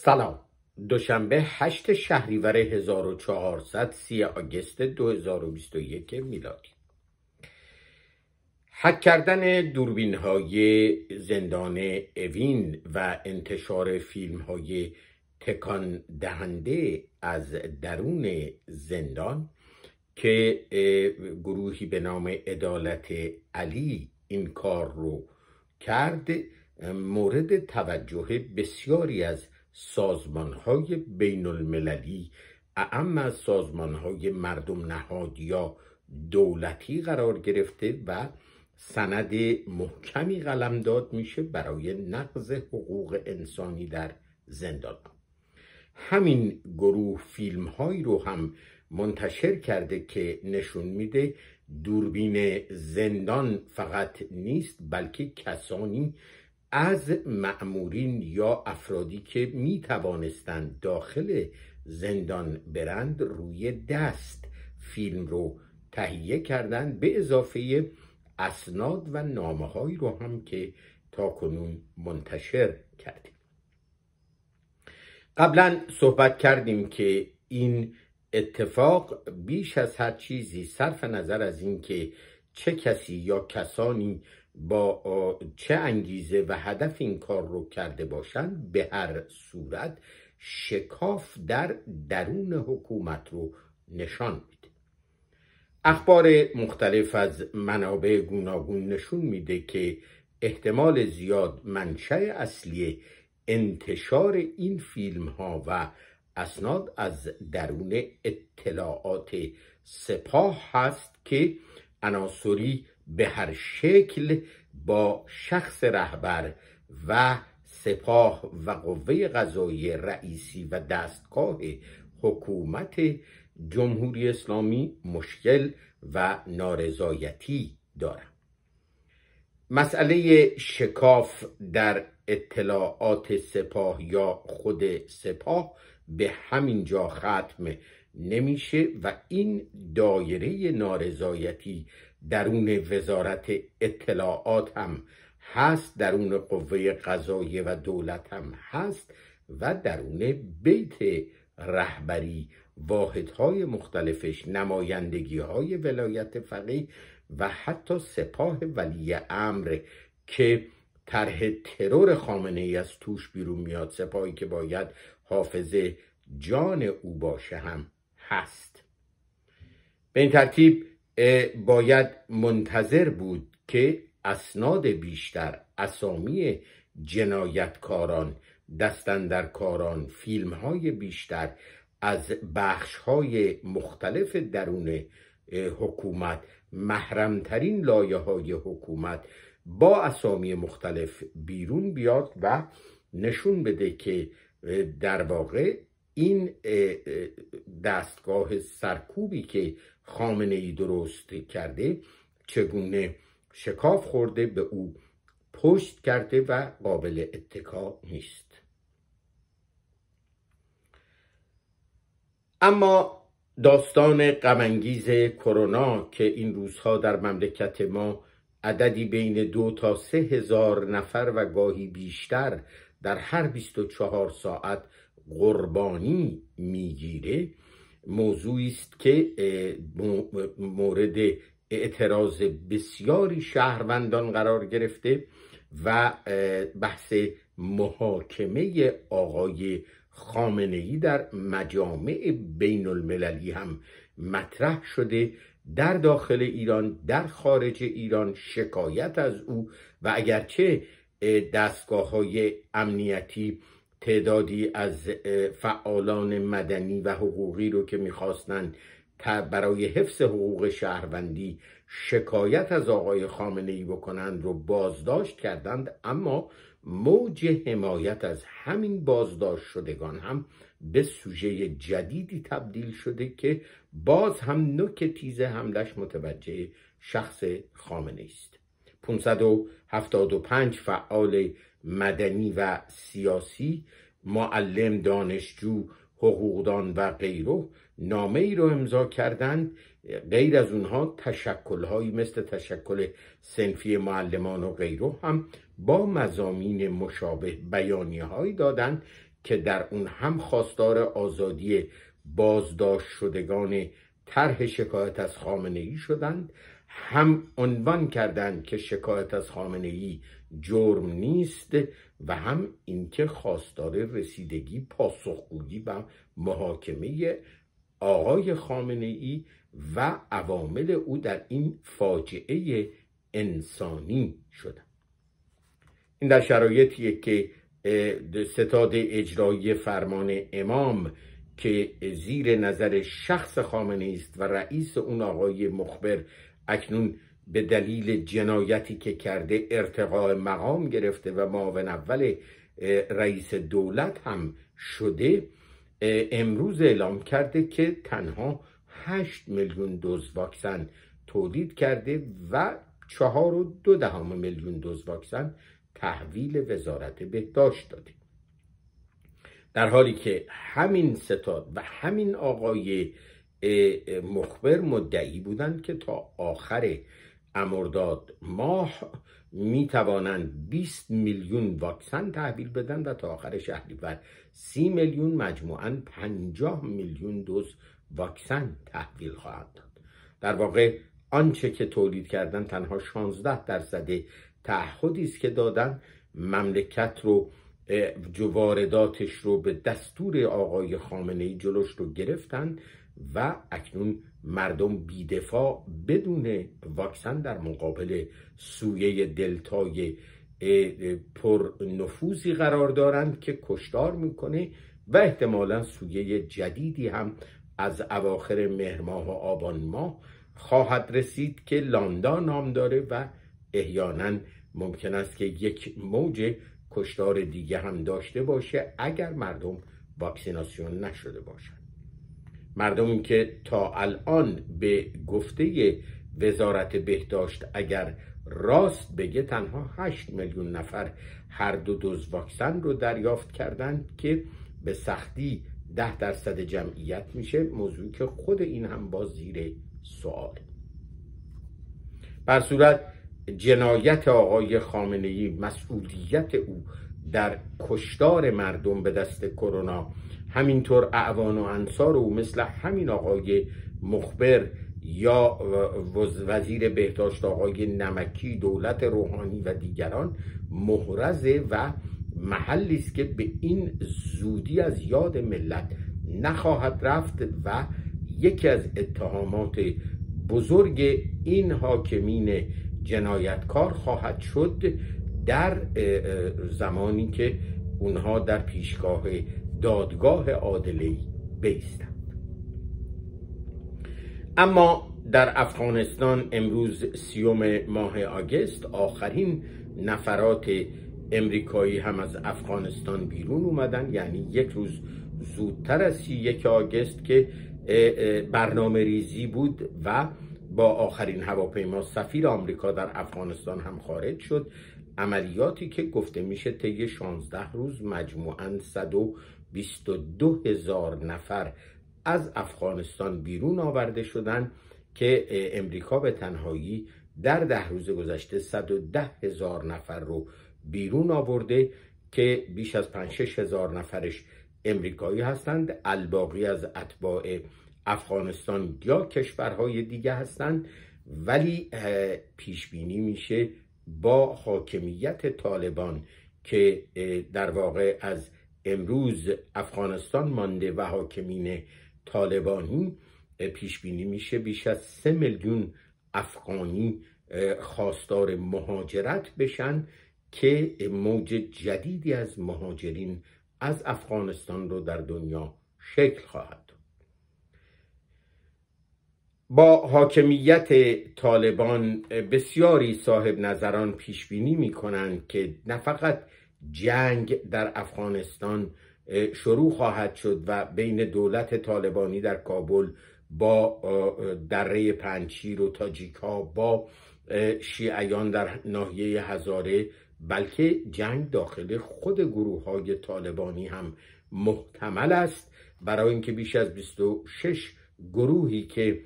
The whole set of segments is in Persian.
سلام دوشنبه 8 شهریور 1400 سی آگست 2021 میلادی حک کردن دوربین های زندان اوین و انتشار فیلم های تکان دهنده از درون زندان که گروهی به نام عدالت علی این کار رو کرد مورد توجه بسیاری از سازمان های بین المللی اعم از سازمان های مردم نهاد یا دولتی قرار گرفته و سند محکمی قلم داد میشه برای نقض حقوق انسانی در زندان همین گروه فیلم رو هم منتشر کرده که نشون میده دوربین زندان فقط نیست بلکه کسانی از معمورین یا افرادی که می توانستند داخل زندان برند روی دست فیلم رو تهیه کردند به اضافه اسناد و نامه هایی رو هم که تا کنون منتشر کردیم قبلا صحبت کردیم که این اتفاق بیش از هر چیزی صرف نظر از اینکه چه کسی یا کسانی با چه انگیزه و هدف این کار رو کرده باشند به هر صورت شکاف در درون حکومت رو نشان میده اخبار مختلف از منابع گوناگون نشون میده که احتمال زیاد منشأ اصلی انتشار این فیلم ها و اسناد از درون اطلاعات سپاه هست که عناصری به هر شکل با شخص رهبر و سپاه و قوه قضایی رئیسی و دستگاه حکومت جمهوری اسلامی مشکل و نارضایتی دارم مسئله شکاف در اطلاعات سپاه یا خود سپاه به همین جا ختم نمیشه و این دایره نارضایتی درون وزارت اطلاعات هم هست درون قوه قضاییه و دولت هم هست و درون بیت رهبری واحدهای مختلفش نمایندگی های ولایت فقیه و حتی سپاه ولی امر که طرح ترور خامنه ای از توش بیرون میاد سپاهی که باید حافظ جان او باشه هم هست به این ترتیب باید منتظر بود که اسناد بیشتر اسامی جنایتکاران دستندرکاران فیلم های بیشتر از بخش های مختلف درون حکومت محرمترین لایه های حکومت با اسامی مختلف بیرون بیاد و نشون بده که در واقع این دستگاه سرکوبی که خامنه ای درست کرده چگونه شکاف خورده به او پشت کرده و قابل اتکا نیست اما داستان غمانگیز کرونا که این روزها در مملکت ما عددی بین دو تا سه هزار نفر و گاهی بیشتر در هر 24 ساعت قربانی میگیره موضوعی است که مورد اعتراض بسیاری شهروندان قرار گرفته و بحث محاکمه آقای خامنه ای در مجامع بین المللی هم مطرح شده در داخل ایران در خارج ایران شکایت از او و اگرچه دستگاه های امنیتی تعدادی از فعالان مدنی و حقوقی رو که میخواستن برای حفظ حقوق شهروندی شکایت از آقای خامنه ای بکنند رو بازداشت کردند اما موج حمایت از همین بازداشت شدگان هم به سوژه جدیدی تبدیل شده که باز هم نوک تیز حملش متوجه شخص خامنه است 575 فعال مدنی و سیاسی معلم دانشجو حقوقدان و غیره نامه ای رو امضا کردند غیر از اونها تشکلهایی مثل تشکل سنفی معلمان و غیره هم با مزامین مشابه بیانی دادند که در اون هم خواستار آزادی بازداشت شدگان طرح شکایت از خامنه ای شدند هم عنوان کردند که شکایت از خامنه ای جرم نیست و هم اینکه خواستار رسیدگی پاسخگویی و محاکمه آقای خامنه ای و عوامل او در این فاجعه انسانی شده این در شرایطیه که ستاد اجرایی فرمان امام که زیر نظر شخص خامنه است و رئیس اون آقای مخبر اکنون به دلیل جنایتی که کرده ارتقاء مقام گرفته و معاون اول رئیس دولت هم شده امروز اعلام کرده که تنها 8 میلیون دوز واکسن تولید کرده و چهار و دو دهم میلیون دوز واکسن تحویل وزارت بهداشت داده در حالی که همین ستاد و همین آقای مخبر مدعی بودند که تا آخر مرداد ماه می توانند 20 میلیون واکسن تحویل بدن و تا آخر شهریور 30 میلیون مجموعا 50 میلیون دوز واکسن تحویل خواهد داد در واقع آنچه که تولید کردن تنها 16 درصد تعهدی است که دادن مملکت رو وارداتش رو به دستور آقای خامنه ای جلوش رو گرفتن و اکنون مردم بیدفاع بدون واکسن در مقابل سویه دلتای پر نفوذی قرار دارند که کشتار میکنه و احتمالا سویه جدیدی هم از اواخر مهرماه و آبان ماه خواهد رسید که لاندا نام داره و احیانا ممکن است که یک موج کشتار دیگه هم داشته باشه اگر مردم واکسیناسیون نشده باشه مردمی که تا الان به گفته وزارت بهداشت اگر راست بگه تنها 8 میلیون نفر هر دو دوز واکسن رو دریافت کردند که به سختی 10 درصد جمعیت میشه موضوعی که خود این هم با زیر سوال بر صورت جنایت آقای خامنه مسئولیت او در کشتار مردم به دست کرونا همینطور اعوان و انصار او مثل همین آقای مخبر یا وزیر بهداشت آقای نمکی دولت روحانی و دیگران محرزه و محلی است که به این زودی از یاد ملت نخواهد رفت و یکی از اتهامات بزرگ این حاکمین جنایتکار خواهد شد در زمانی که اونها در پیشگاه دادگاه عادلی بیستند اما در افغانستان امروز سیوم ماه آگست آخرین نفرات امریکایی هم از افغانستان بیرون اومدن یعنی یک روز زودتر از سی یک آگست که برنامه ریزی بود و با آخرین هواپیما سفیر آمریکا در افغانستان هم خارج شد عملیاتی که گفته میشه طی 16 روز مجموعا 122 هزار نفر از افغانستان بیرون آورده شدن که امریکا به تنهایی در ده روز گذشته 110 هزار نفر رو بیرون آورده که بیش از 5 هزار نفرش امریکایی هستند الباقی از اتباع افغانستان یا کشورهای دیگه هستند ولی پیش بینی میشه با حاکمیت طالبان که در واقع از امروز افغانستان مانده و حاکمین طالبانی پیش بینی میشه بیش از سه میلیون افغانی خواستار مهاجرت بشن که موج جدیدی از مهاجرین از افغانستان رو در دنیا شکل خواهد با حاکمیت طالبان بسیاری صاحب نظران پیش بینی می کنند که نه فقط جنگ در افغانستان شروع خواهد شد و بین دولت طالبانی در کابل با دره پنچیر و تاجیکا با شیعیان در ناحیه هزاره بلکه جنگ داخل خود گروه های طالبانی هم محتمل است برای اینکه بیش از 26 گروهی که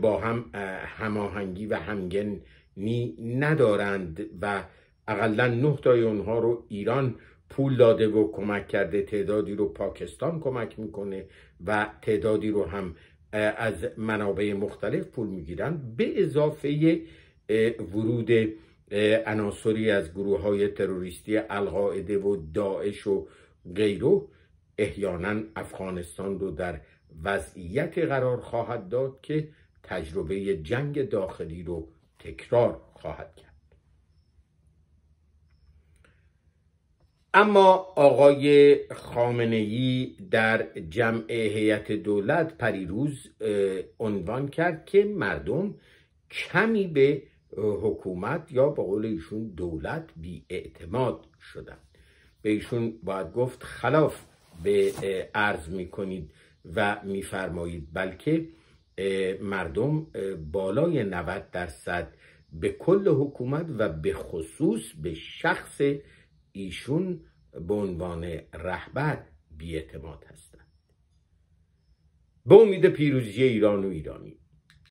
با هم هماهنگی و همگنی ندارند و اقلا نه تای اونها رو ایران پول داده و کمک کرده تعدادی رو پاکستان کمک میکنه و تعدادی رو هم از منابع مختلف پول میگیرند به اضافه ورود عناصری از گروه های تروریستی القاعده و داعش و غیره احیانا افغانستان رو در وضعیت قرار خواهد داد که تجربه جنگ داخلی رو تکرار خواهد کرد اما آقای خامنهای در جمع هیئت دولت پریروز عنوان کرد که مردم کمی به حکومت یا به قول ایشون دولت بی شدند. شدن به ایشون باید گفت خلاف به عرض می کنید و میفرمایید بلکه مردم بالای 90 درصد به کل حکومت و به خصوص به شخص ایشون به عنوان رهبر بیاعتماد هستند به امید پیروزی ایران و ایرانی